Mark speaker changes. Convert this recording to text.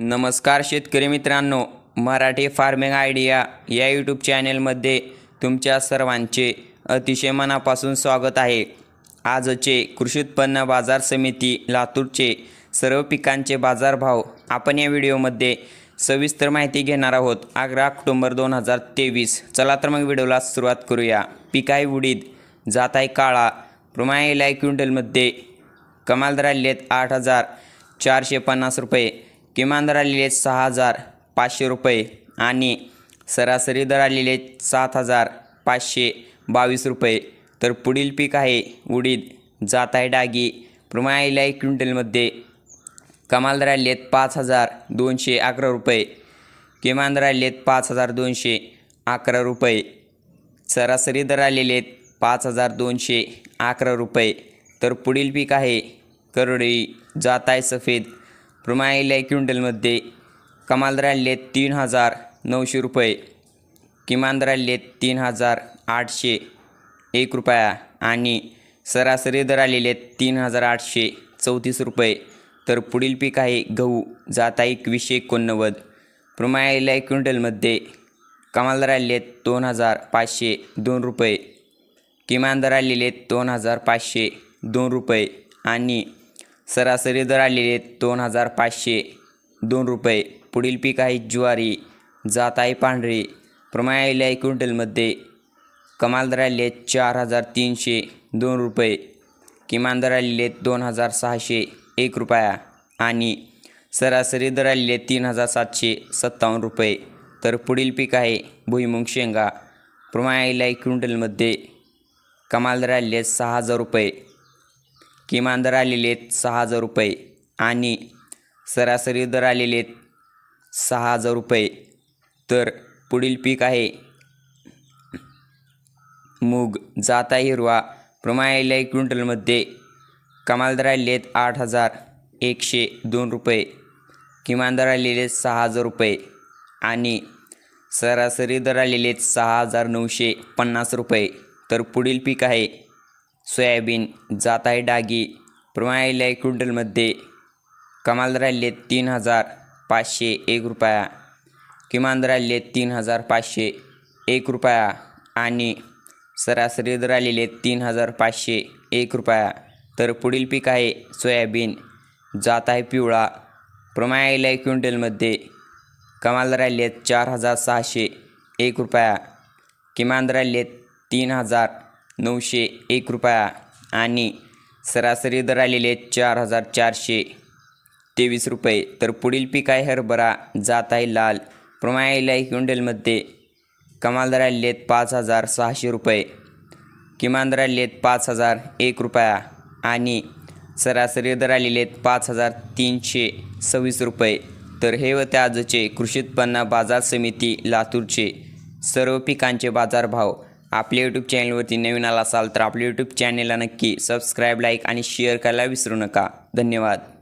Speaker 1: नमस्कार शेतकरी मित्रांनो मराठी फार्मिंग आयडिया या यूट्यूब चॅनेलमध्ये तुमच्या सर्वांचे अतिशय मनापासून स्वागत आहे आजचे कृषी उत्पन्न बाजार समिती लातूरचे सर्व पिकांचे बाजारभाव आपण या व्हिडिओमध्ये सविस्तर माहिती घेणार आहोत अकरा ऑक्टोंबर दोन हजार तेवीस चला तर मग व्हिडिओला सुरुवात करूया पीक उडीद जात आहे काळा प्रमाणे आहे क्विंटलमध्ये कमाल दर आठ हजार चारशे पन्नास रुपये किमान दर आलेले सहा हजार पाचशे रुपये आणि सरासरी दर आलेले सात हजार पाचशे बावीस रुपये तर पुढील पीक आहे उडीद जात आहे डागी प्रमाण एक आहे क्विंटलमध्ये कमाल दर आलेले आहेत पाच हजार दोनशे अकरा रुपये किमान दर आलेले आहेत पाच हजार दोनशे अकरा रुपये सरासरी दर आलेले आहेत पाच हजार दोनशे अकरा रुपये तर पुढील पीक आहे करडई जात आहे सफेद रुमाईला क्विंटलमध्ये कमाल राहिले तीन हजार नऊशे रुपये किमान राहिले तीन हजार आठशे एक रुपया आणि सरासरी दर आलेले तीन हजार आठशे चौतीस रुपये तर पुढील पीक आहे गहू जाता एकवीसशे एकोणनव्वद प्रमायाला एक क्विंटलमध्ये कमाल दर दोन हजार पाचशे दोन रुपये किमान दर आलेले दोन हजार पाचशे दोन रुपये आणि सरासरी दर आलेले दोन हजार पाचशे दोन रुपये पुढील पीक आहे ज्वारी जात आहे पांढरी प्रमाण आलेले आहे क्विंटलमध्ये कमाल दर आलेले चार हजार तीनशे दोन रुपये किमान दर आलेले दोन हजार सहाशे एक रुपया आणि सरासरी दर आलेले तीन हजार सातशे सत्तावन्न रुपये तर पुढील पीक आहे भुईमुंग शेंगा प्रमाण आलेले आहे क्विंटलमध्ये कमाल दर आलेले सहा हजार रुपये किमान दर आलेले आहेत सहा हजार रुपये आणि सरासरी दर आलेले आहेत सहा हजार रुपये तर पुढील पीक आहे मूग जाता हिरवा प्रमाणाला एक क्विंटलमध्ये कमाल दर आलेले आहेत आठ हजार एकशे दोन रुपये किमान दर आलेले आहेत सहा हजार रुपये आणि सरासरी दर आलेले आहेत सहा हजार नऊशे पन्नास रुपये तर पुढील पीक आहे सोयाबीन जात आहे डागी प्रमाणाला क्विंटलमध्ये कमाल राहिले तीन हजार पाचशे एक रुपया किमान राहिले तीन हजार पाचशे एक रुपया आणि सरासरी आलेले तीन हजार पाचशे एक रुपया तर पुढील पीक आहे सोयाबीन जात आहे पिवळा प्रमाणाला क्विंटलमध्ये कमाल राहिले चार हजार सहाशे एक रुपया किमान राहिले तीन हजार नऊशे एक रुपया आणि सरासरी दर आलेले चार हजार चारशे तेवीस रुपये तर पुढील पीक आहे हरभरा जात आहे लाल प्रमाणाला एक क्विंटलमध्ये कमाल दर आलेले आहेत पाच हजार सहाशे रुपये किमान दर आलेले आहेत पाच हजार एक रुपया आणि सरासरी दर आलेले आहेत पाच हजार तीनशे सव्वीस रुपये तर हे होते आजचे कृषी उत्पन्न बाजार समिती लातूरचे सर्व पिकांचे बाजारभाव आपल्या यूट्यूब चॅनलवरती नवीन आला असाल तर आपल्या यूट्यूब चॅनलला नक्की सबस्क्राईब लाईक आणि शेअर करायला विसरू नका धन्यवाद